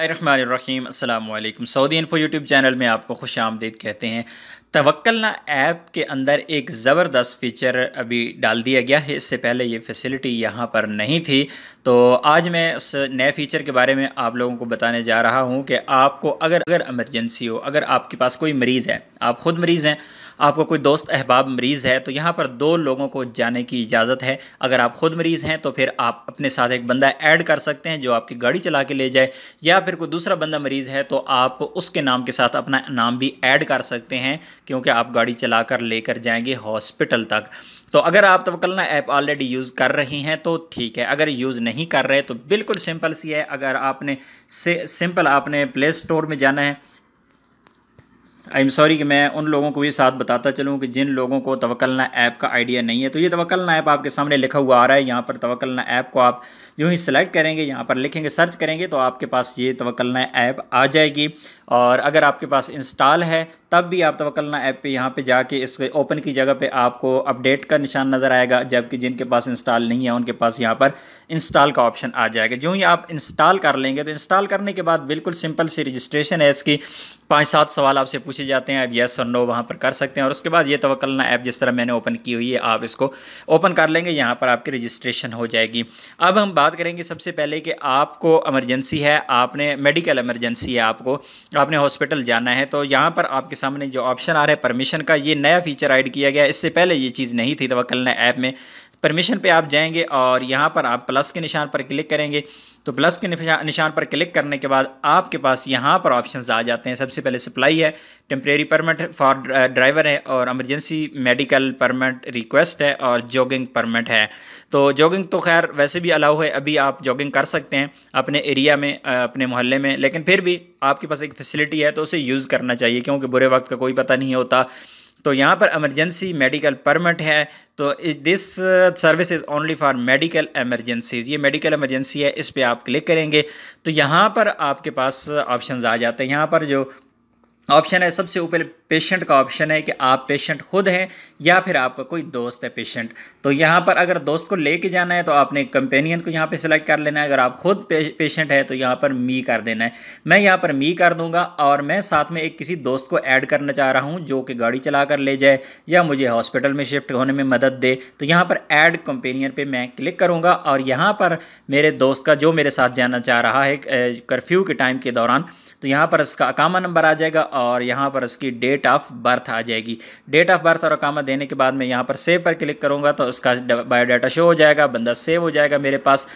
अल्लाम Saudi info YouTube channel में आपको खुश आमदीद कहते हैं तवक्लना ऐप के अंदर एक ज़बरदस्त फीचर अभी डाल दिया गया है इससे पहले ये फैसिलिटी यहाँ पर नहीं थी तो आज मैं उस नए फीचर के बारे में आप लोगों को बताने जा रहा हूँ कि आपको अगर अगर एमरजेंसी हो अगर आपके पास कोई मरीज़ है आप ख़ुद मरीज़ हैं आपका कोई दोस्त अहबाब मरीज़ है तो यहाँ पर दो लोगों को जाने की इजाज़त है अगर आप ख़ुद मरीज़ हैं तो फिर आप अपने साथ एक बंदा ऐड कर सकते हैं जो आपकी गाड़ी चला के ले जाए या फिर कोई दूसरा बंदा मरीज़ है तो आप उसके नाम के साथ अपना नाम भी ऐड कर सकते हैं क्योंकि आप गाड़ी चला कर लेकर जाएंगे हॉस्पिटल तक तो अगर आप तवकलना ऐप ऑलरेडी यूज़ कर रही हैं तो ठीक है अगर यूज़ नहीं कर रहे तो बिल्कुल सिंपल सी है अगर आपने से सिंपल आपने प्ले स्टोर में जाना है आई एम सॉरी कि मैं उन लोगों को भी साथ बताता चलूँ कि जिन लोगों को तवक्लना ऐप का आइडिया नहीं है तो ये तवक्लना ऐप आपके सामने लिखा हुआ आ रहा है यहाँ पर तवक्लना ऐप को आप जो ही सिलेक्ट करेंगे यहाँ पर लिखेंगे सर्च करेंगे तो आपके पास ये तवक्लना ऐप आ जाएगी और अगर आपके पास इंस्टॉल है तब भी आप तवक्लना ऐप पे यहाँ पे जाके इस ओपन की जगह पे आपको अपडेट का निशान नज़र आएगा जबकि जिनके पास इंस्टॉल नहीं है उनके पास यहाँ पर इंस्टॉल का ऑप्शन आ जाएगा जो ही आप इंस्टॉल कर लेंगे तो इंस्टॉल करने के बाद बिल्कुल सिंपल सी रजिस्ट्रेशन है इसकी पाँच सात सवाल आपसे पूछ पूछे जाते हैं आप येस और नो वहाँ पर कर सकते हैं और उसके बाद ये तवकलना ऐप जिस तरह मैंने ओपन की हुई है आप इसको ओपन कर लेंगे यहाँ पर आपकी रजिस्ट्रेशन हो जाएगी अब हम बात करेंगे सबसे पहले कि आपको एमरजेंसी है आपने मेडिकल एमरजेंसी है आपको आपने हॉस्पिटल जाना है तो यहाँ पर आपके सामने जो ऑप्शन आ रहा है परमिशन का ये नया फीचर ऐड किया गया इससे पहले ये चीज़ नहीं थी तवक्लना ऐप में परमिशन पे आप जाएंगे और यहाँ पर आप प्लस के निशान पर क्लिक करेंगे तो प्लस के निशान पर क्लिक करने के बाद आपके पास यहाँ पर ऑप्शंस आ जाते हैं सबसे पहले सप्लाई है टेम्प्रेरी परमिट फॉर ड्राइवर है और एमरजेंसी मेडिकल परमिट रिक्वेस्ट है और जॉगिंग परमिट है तो जॉगिंग तो खैर वैसे भी अलाउ है अभी आप जॉगिंग कर सकते हैं अपने एरिया में uh, अपने मोहल्ले में लेकिन फिर भी आपके पास एक फैसिलिटी है तो उसे यूज़ करना चाहिए क्योंकि बुरे वक्त का कोई पता नहीं होता तो यहाँ पर एमरजेंसी मेडिकल परमिट है तो this service is only for medical emergencies ये मेडिकल एमरजेंसी है इस पर आप क्लिक करेंगे तो यहाँ पर आपके पास ऑप्शन आ जाते हैं यहाँ पर जो ऑप्शन है सबसे ऊपर पेशेंट का ऑप्शन है कि आप पेशेंट खुद हैं या फिर आपका कोई दोस्त है पेशेंट तो यहाँ पर अगर दोस्त को लेके जाना है तो आपने कंपेनियन को यहाँ पे सिलेक्ट कर लेना है अगर आप खुद पेशेंट है तो यहाँ पर मी कर देना है मैं यहाँ पर मी कर दूँगा और मैं साथ में एक किसी दोस्त को ऐड करना चाह रहा हूँ जो कि गाड़ी चला कर ले जाए या मुझे हॉस्पिटल में शिफ्ट होने में मदद दे तो यहाँ पर ऐड कंपेनियन पर मैं क्लिक करूँगा और यहाँ पर मेरे दोस्त का जो मेरे साथ जाना चाह रहा है कर्फ्यू के टाइम के दौरान तो यहाँ पर इसका अकामा नंबर आ जाएगा और यहाँ पर उसकी डेट ऑफ बर्थ आ जाएगी डेट ऑफ बर्थ और अकामत देने के बाद मैं यहाँ पर सेव पर क्लिक करूँगा तो उसका बायोडाटा शो हो जाएगा बंदा सेव हो जाएगा मेरे पास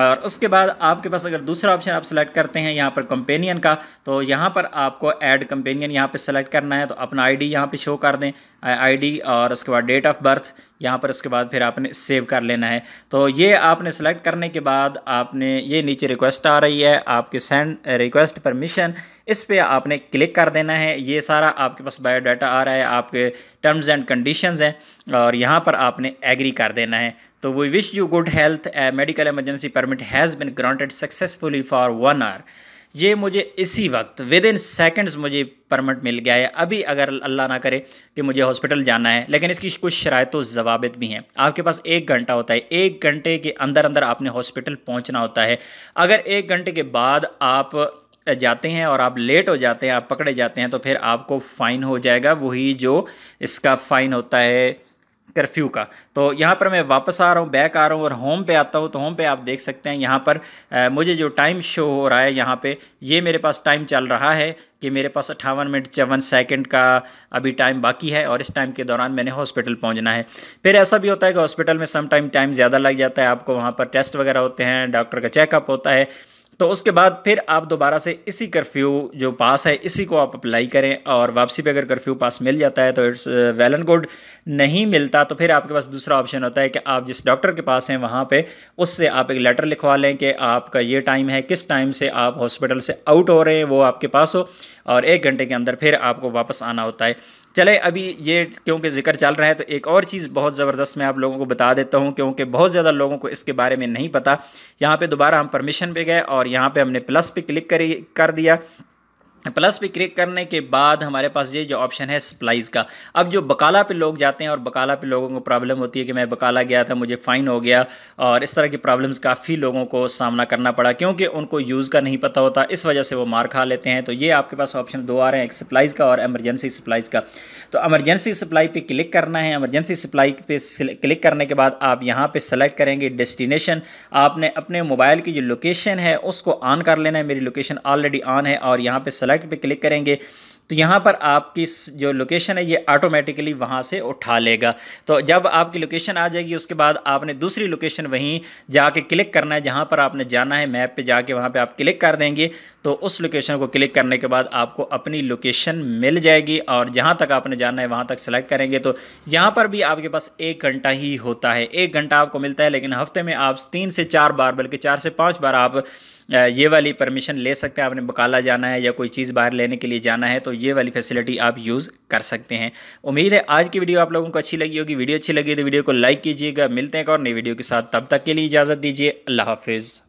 और उसके बाद आपके पास अगर दूसरा ऑप्शन आप सेलेक्ट करते हैं यहाँ पर कंपेनियन का तो यहाँ पर आपको ऐड कंपेनियन यहाँ पे सेलेक्ट करना है तो अपना आईडी यहाँ पर शो कर दें आईडी और उसके बाद डेट ऑफ बर्थ यहाँ पर उसके बाद फिर आपने सेव कर लेना है तो ये आपने सेलेक्ट करने के बाद आपने ये नीचे रिक्वेस्ट आ रही है आपके सेंड रिक्वेस्ट परमिशन इस पर आपने क्लिक कर देना है ये सारा आपके पास बायोडाटा आ रहा है आपके टर्म्स एंड कंडीशंस हैं और यहाँ पर आपने एग्री कर देना है तो we wish you good health medical emergency permit has been granted successfully for one hour ये मुझे इसी वक्त विद इन सेकेंड्स मुझे परमिट मिल गया है अभी अगर अल्लाह ना करे कि मुझे हॉस्पिटल जाना है लेकिन इसकी कुछ शरात जवाबित भी हैं आपके पास एक घंटा होता है एक घंटे के अंदर अंदर आपने हॉस्पिटल पहुँचना होता है अगर एक घंटे के बाद आप जाते हैं और आप लेट हो जाते हैं आप पकड़े जाते हैं तो फिर आपको फ़ाइन हो जाएगा वही जो इसका फ़ाइन होता है कर्फ्यू का तो यहाँ पर मैं वापस आ रहा हूँ बैक आ रहा हूँ और होम पे आता हूँ तो होम पे आप देख सकते हैं यहाँ पर आ, मुझे जो टाइम शो हो रहा है यहाँ पे ये मेरे पास टाइम चल रहा है कि मेरे पास अट्ठावन मिनट चौवन सेकंड का अभी टाइम बाकी है और इस टाइम के दौरान मैंने हॉस्पिटल पहुँचना है फिर ऐसा भी होता है कि हॉस्पिटल में सम टाइम टाइम ज़्यादा लग जाता है आपको वहाँ पर टेस्ट वगैरह होते हैं डॉक्टर का चेकअप होता है तो उसके बाद फिर आप दोबारा से इसी कर्फ्यू जो पास है इसी को आप अप्लाई करें और वापसी पे अगर कर्फ्यू पास मिल जाता है तो इट्स वेल एंड गुड नहीं मिलता तो फिर आपके पास दूसरा ऑप्शन होता है कि आप जिस डॉक्टर के पास हैं वहाँ पे उससे आप एक लेटर लिखवा लें कि आपका ये टाइम है किस टाइम से आप हॉस्पिटल से आउट हो रहे हैं वो आपके पास हो और एक घंटे के अंदर फिर आपको वापस आना होता है चले अभी ये क्योंकि जिक्र चल रहा है तो एक और चीज़ बहुत ज़बरदस्त मैं आप लोगों को बता देता हूँ क्योंकि बहुत ज़्यादा लोगों को इसके बारे में नहीं पता यहाँ पे दोबारा हम परमिशन पे गए और यहाँ पे हमने प्लस पे क्लिक करी कर दिया प्लस पे क्लिक करने के बाद हमारे पास ये जो ऑप्शन है सप्लाइज़ का अब जो बकाला पे लोग जाते हैं और बकाला पे लोगों को प्रॉब्लम होती है कि मैं बकाला गया था मुझे फ़ाइन हो गया और इस तरह की प्रॉब्लम्स काफ़ी लोगों को सामना करना पड़ा क्योंकि उनको यूज़ का नहीं पता होता इस वजह से वो मार खा लेते हैं तो ये आपके पास ऑप्शन दो आ रहे हैं एक सप्लाइज़ का और एमरजेंसी सप्लाइज़ का तो एमरजेंसी सप्लाई पर क्लिक करना है एमरजेंसी सप्लाई पर क्लिक करने के बाद आप यहाँ पर सेलेक्ट करेंगे डेस्टिनेशन आपने अपने मोबाइल की जो लोकेशन है उसको ऑन कर लेना है मेरी लोकेशन ऑलरेडी ऑन है और यहाँ पर सेलेक्ट कॉन्टैक्ट पे क्लिक करेंगे तो यहाँ पर आपकी जो लोकेशन है ये ऑटोमेटिकली वहाँ से उठा लेगा तो जब आपकी लोकेशन आ जाएगी उसके बाद आपने दूसरी लोकेशन वहीं जाके क्लिक करना है जहाँ पर आपने जाना है मैप पे जाके वहाँ पे आप क्लिक कर देंगे तो उस लोकेशन को क्लिक करने के बाद आपको अपनी लोकेशन मिल जाएगी और जहाँ तक आपने जाना है वहाँ तक सेलेक्ट करेंगे तो यहाँ पर भी आपके पास एक घंटा ही होता है एक घंटा आपको मिलता है लेकिन हफ्ते में आप तीन से चार बार बल्कि चार से पाँच बार आप ये वाली परमिशन ले सकते हैं आपने बकाला जाना है या कोई चीज़ बाहर लेने के लिए जाना है तो ये वाली फैसिलिटी आप यूज़ कर सकते हैं उम्मीद है आज की वीडियो आप लोगों को अच्छी लगी होगी वीडियो अच्छी लगी तो वीडियो को लाइक कीजिएगा मिलते हैं और नई वीडियो के साथ तब तक के लिए इजाज़त दीजिए अल्लाह हाफिज़